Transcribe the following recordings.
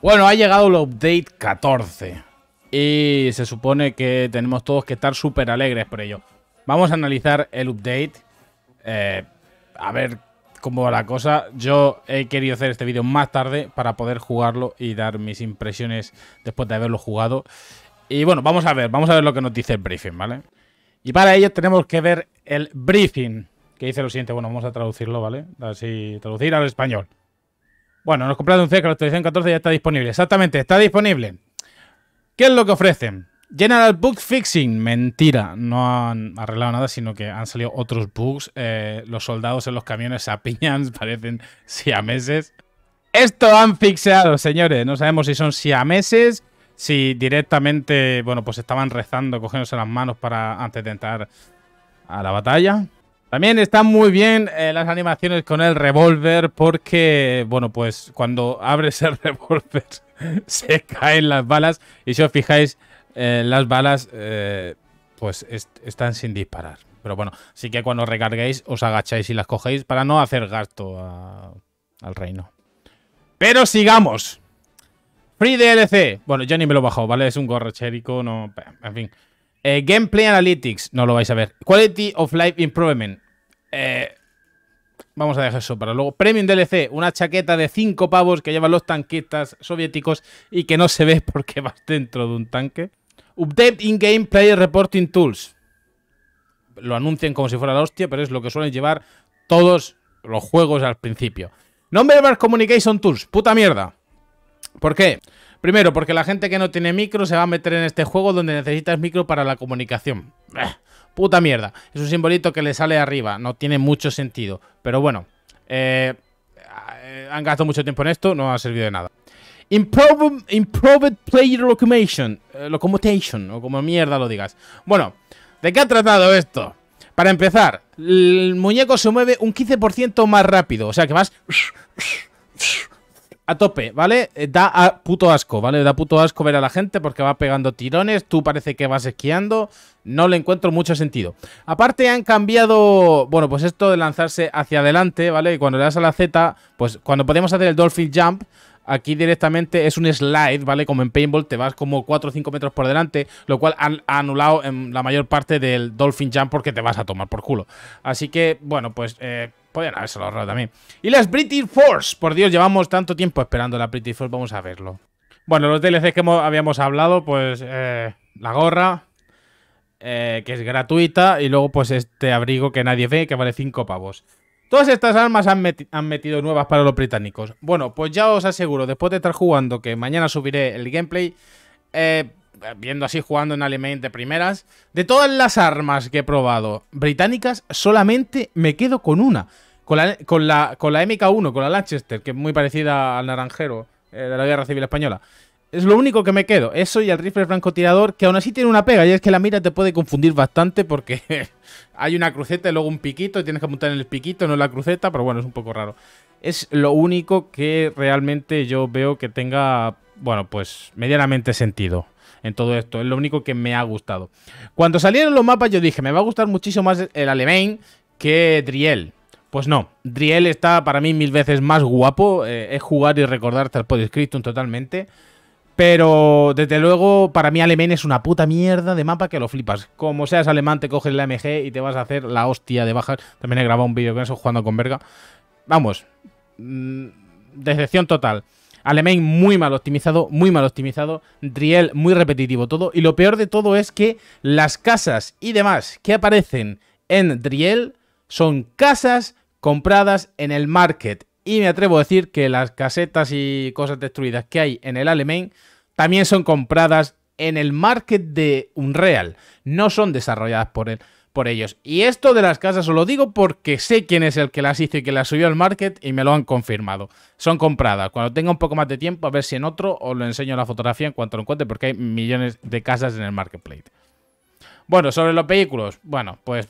Bueno, ha llegado el update 14. Y se supone que tenemos todos que estar súper alegres por ello. Vamos a analizar el update. Eh, a ver cómo va la cosa. Yo he querido hacer este vídeo más tarde para poder jugarlo y dar mis impresiones después de haberlo jugado. Y bueno, vamos a ver, vamos a ver lo que nos dice el briefing, ¿vale? Y para ello tenemos que ver el briefing, que dice lo siguiente. Bueno, vamos a traducirlo, ¿vale? Así, traducir al español. Bueno, nos compraste un C la actualización 14 ya está disponible. Exactamente, está disponible. ¿Qué es lo que ofrecen? General Bug Fixing. Mentira, no han arreglado nada, sino que han salido otros bugs. Eh, los soldados en los camiones se apiñan, parecen siameses. Esto han fixeado, señores. No sabemos si son siameses, si directamente, bueno, pues estaban rezando, cogiéndose las manos para antes de entrar a la batalla. También están muy bien eh, las animaciones con el revólver porque, bueno, pues cuando abres el revólver se caen las balas y si os fijáis, eh, las balas eh, pues están sin disparar. Pero bueno, sí que cuando recarguéis os agacháis y las cogéis para no hacer gasto al reino. Pero sigamos. Free DLC. Bueno, yo ni me lo he bajado, ¿vale? Es un gorro chérico, no... En fin. Eh, gameplay Analytics, no lo vais a ver. Quality of Life Improvement. Eh, vamos a dejar eso para luego. Premium DLC, una chaqueta de 5 pavos que llevan los tanquistas soviéticos y que no se ve porque vas dentro de un tanque. Update in-game player reporting tools. Lo anuncian como si fuera la hostia, pero es lo que suelen llevar todos los juegos al principio. Number Communication Tools, puta mierda. ¿Por qué? Primero, porque la gente que no tiene micro se va a meter en este juego donde necesitas micro para la comunicación. Eh, puta mierda. Es un simbolito que le sale arriba. No tiene mucho sentido. Pero bueno. Eh, eh, han gastado mucho tiempo en esto. No ha servido de nada. Improved, Player Locomotion. locomotion. O como mierda lo digas. Bueno. ¿De qué ha tratado esto? Para empezar, el muñeco se mueve un 15% más rápido. O sea que vas a tope, ¿vale? Eh, da a puto asco, ¿vale? Da puto asco ver a la gente porque va pegando tirones, tú parece que vas esquiando, no le encuentro mucho sentido. Aparte han cambiado, bueno, pues esto de lanzarse hacia adelante, ¿vale? cuando le das a la Z, pues cuando podemos hacer el Dolphin Jump, aquí directamente es un slide, ¿vale? Como en paintball te vas como 4 o 5 metros por delante, lo cual han anulado en la mayor parte del Dolphin Jump porque te vas a tomar por culo. Así que, bueno, pues eh, Podrían haberse ahorrado también. Y las British Force. Por Dios, llevamos tanto tiempo esperando la British Force. Vamos a verlo. Bueno, los DLCs que habíamos hablado, pues eh, la gorra, eh, que es gratuita, y luego pues este abrigo que nadie ve, que vale 5 pavos. Todas estas armas han, metido nuevas para los británicos. Bueno, pues ya os aseguro, después de estar jugando, que mañana subiré el gameplay, eh, viendo así jugando en Alemania de primeras, de todas las armas que he probado británicas, solamente me quedo con una. Con la, con la, con la MK1, con la Lanchester, que es muy parecida al naranjero eh, de la Guerra Civil Española. Es lo único que me quedo. Eso y el rifle francotirador, que aún así tiene una pega, y es que la mira te puede confundir bastante porque hay una cruceta y luego un piquito, y tienes que apuntar en el piquito, no en la cruceta, pero bueno, es un poco raro. Es lo único que realmente yo veo que tenga, bueno, pues medianamente sentido en todo esto. Es lo único que me ha gustado. Cuando salieron los mapas, yo dije, me va a gustar muchísimo más el alemán que Driel. Pues no, Driel está para mí mil veces más guapo, eh, es jugar y recordar al scripton totalmente, pero desde luego para mí Alemán es una puta mierda de mapa que lo flipas. Como seas alemán te coges la MG y te vas a hacer la hostia de bajas. También he grabado un vídeo con eso jugando con verga. Vamos, mm, decepción total. Alemán muy mal optimizado, muy mal optimizado. Driel muy repetitivo todo. Y lo peor de todo es que las casas y demás que aparecen en Driel son casas compradas en el market. Y me atrevo a decir que las casetas y cosas destruidas que hay en el alemán también son compradas en el market de Unreal. No son desarrolladas por, por ellos. Y esto de las casas os lo digo porque sé quién es el que las hizo y que las subió al market y me lo han confirmado. Son compradas. Cuando tenga un poco más de tiempo, a ver si en otro os lo enseño la fotografía en cuanto lo encuentre porque hay millones de casas en el marketplace. Bueno, sobre los vehículos. Bueno, pues...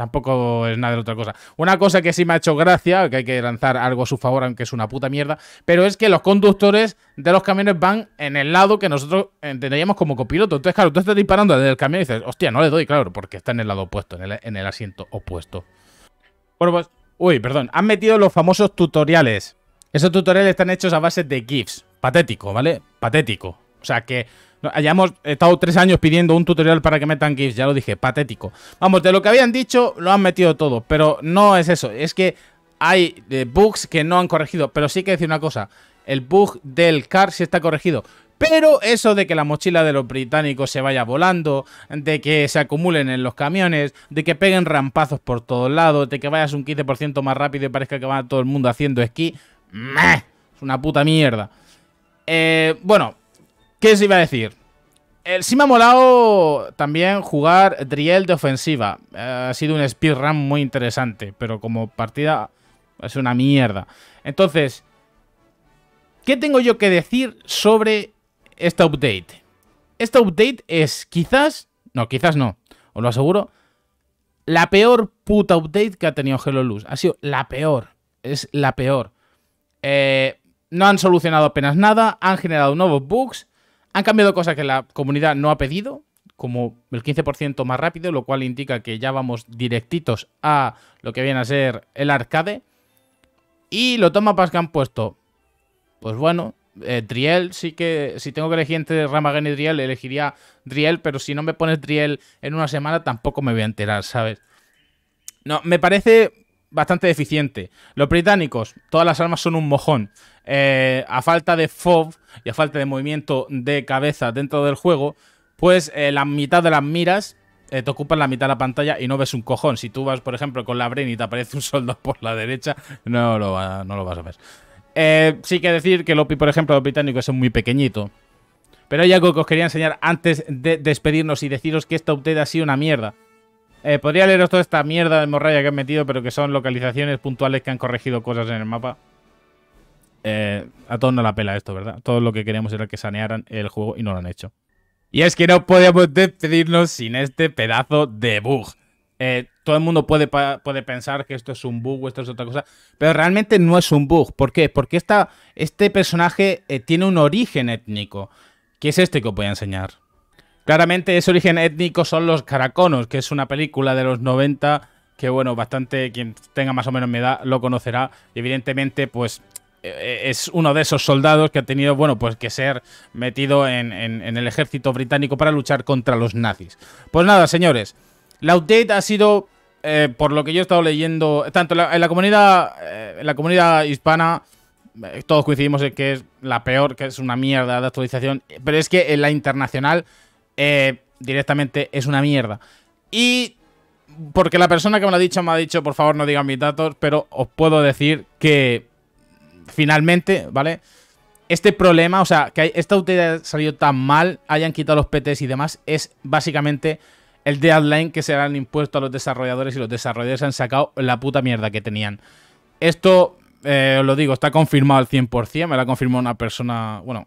Tampoco es nada de otra cosa. Una cosa que sí me ha hecho gracia, que hay que lanzar algo a su favor, aunque es una puta mierda, pero es que los conductores de los camiones van en el lado que nosotros entenderíamos como copiloto. Entonces, claro, tú estás disparando desde el camión y dices, hostia, no le doy, claro, porque está en el lado opuesto, en el, en el asiento opuesto. Bueno, pues, uy, perdón, han metido los famosos tutoriales. Esos tutoriales están hechos a base de GIFs. Patético, ¿vale? Patético. O sea que hayamos estado tres años pidiendo un tutorial para que metan GIFs, ya lo dije, patético. Vamos, de lo que habían dicho, lo han metido todo, pero no es eso, es que hay eh, bugs que no han corregido, pero sí que decir una cosa, el bug del car sí está corregido. Pero eso de que la mochila de los británicos se vaya volando, de que se acumulen en los camiones, de que peguen rampazos por todos lados, de que vayas un 15% más rápido y parezca que va todo el mundo haciendo esquí, ¡meh! es una puta mierda. Eh, bueno, ¿Qué os iba a decir? El, sí me ha molado también jugar Driel de ofensiva. Eh, ha sido un speedrun muy interesante, pero como partida es una mierda. Entonces, ¿qué tengo yo que decir sobre esta update? Esta update es quizás, no, quizás no, os lo aseguro, la peor puta update que ha tenido Hello Luz. Ha sido la peor, es la peor. Eh, no han solucionado apenas nada, han generado nuevos bugs han cambiado cosas que la comunidad no ha pedido, como el 15% más rápido, lo cual indica que ya vamos directitos a lo que viene a ser el arcade. Y lo toma que han puesto. Pues bueno, eh, Driel sí que, si tengo que elegir entre Ramagen y Driel, elegiría Driel, pero si no me pones Driel en una semana tampoco me voy a enterar, ¿sabes? No, me parece bastante eficiente, Los británicos, todas las armas son un mojón. Eh, a falta de FOV y a falta de movimiento de cabeza dentro del juego, pues eh, la mitad de las miras eh, te ocupan la mitad de la pantalla y no ves un cojón. Si tú vas, por ejemplo, con la Bren y te aparece un soldado por la derecha, no lo, no lo vas a ver. sí que decir que Lopi, por ejemplo, los británicos es muy pequeñito. Pero hay algo que os quería enseñar antes de despedirnos y deciros que esta update ha sido una mierda. Eh, podría leeros toda esta mierda de morralla que han metido, pero que son localizaciones puntuales que han corregido cosas en el mapa. Eh, a todos nos la pela esto, ¿verdad? Todo lo que queríamos era que sanearan el juego y no lo han hecho. Y es que no podíamos despedirnos sin este pedazo de bug. Eh, todo el mundo puede, puede, pensar que esto es un bug o esto es otra cosa, pero realmente no es un bug. ¿Por qué? Porque esta, este personaje tiene un origen étnico, que es este que os voy a enseñar. Claramente ese origen étnico son los caraconos, que es una película de los 90 que, bueno, bastante quien tenga más o menos mi edad lo conocerá. evidentemente, pues e, e, es uno de esos soldados que ha tenido, bueno, pues que ser metido en, el ejército británico para luchar contra los nazis. Pues nada, señores, la update ha sido, eh, por lo que yo he estado leyendo, tanto en la, comunidad, eh, en la comunidad hispana, eh, todos coincidimos en que es la peor, que es una mierda de actualización, pero es que en la internacional eh, directamente es una mierda. Y porque la persona que me lo ha dicho me ha dicho, por favor, no digan mis datos, pero os puedo decir que finalmente, ¿vale? Este problema, o sea, que esta utilidad salido tan mal, hayan quitado los PTs y demás, es básicamente el deadline que se han impuesto a los desarrolladores y los desarrolladores han sacado la puta mierda que tenían. Esto, eh, os lo digo, está confirmado al 100%, me lo ha confirmado una persona, bueno,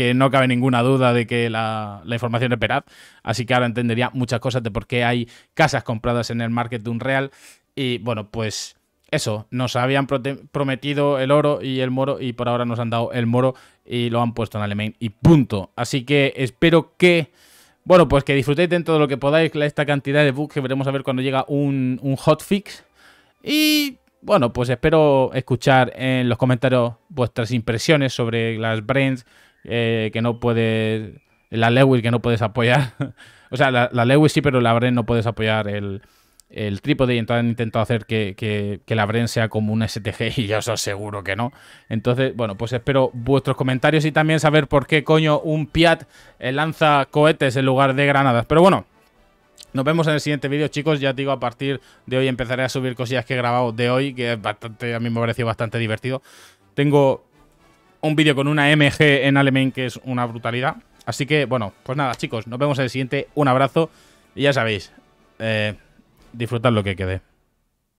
que no cabe ninguna duda de que la, información es Así que ahora entendería muchas cosas de por qué hay casas compradas en el market de Unreal. Y bueno, pues eso, nos habían prometido el oro y el moro y por ahora nos han dado el moro y lo han puesto en alemán y punto. Así que espero que... Bueno, pues que disfrutéis dentro todo lo que podáis esta cantidad de bugs que veremos a ver cuando llega un, hotfix. Y bueno, pues espero escuchar en los comentarios vuestras impresiones sobre las brands eh, que no puede... La Lewis que no puedes apoyar. o sea, la, la, Lewis sí, pero la Bren no puedes apoyar el, el trípode. Y entonces han intentado hacer que, la Bren sea como un STG y yo os aseguro que no. Entonces, bueno, pues espero vuestros comentarios y también saber por qué coño un Piat eh, lanza cohetes en lugar de granadas. Pero bueno. Nos vemos en el siguiente vídeo, chicos. Ya digo, a partir de hoy empezaré a subir cosillas que he grabado de hoy, que es bastante, a mí me ha parecido bastante divertido. Tengo un vídeo con una MG en alemán que es una brutalidad. Así que, bueno, pues nada, chicos, nos vemos en el siguiente. Un abrazo y ya sabéis, disfrutar eh, disfrutad lo que quede.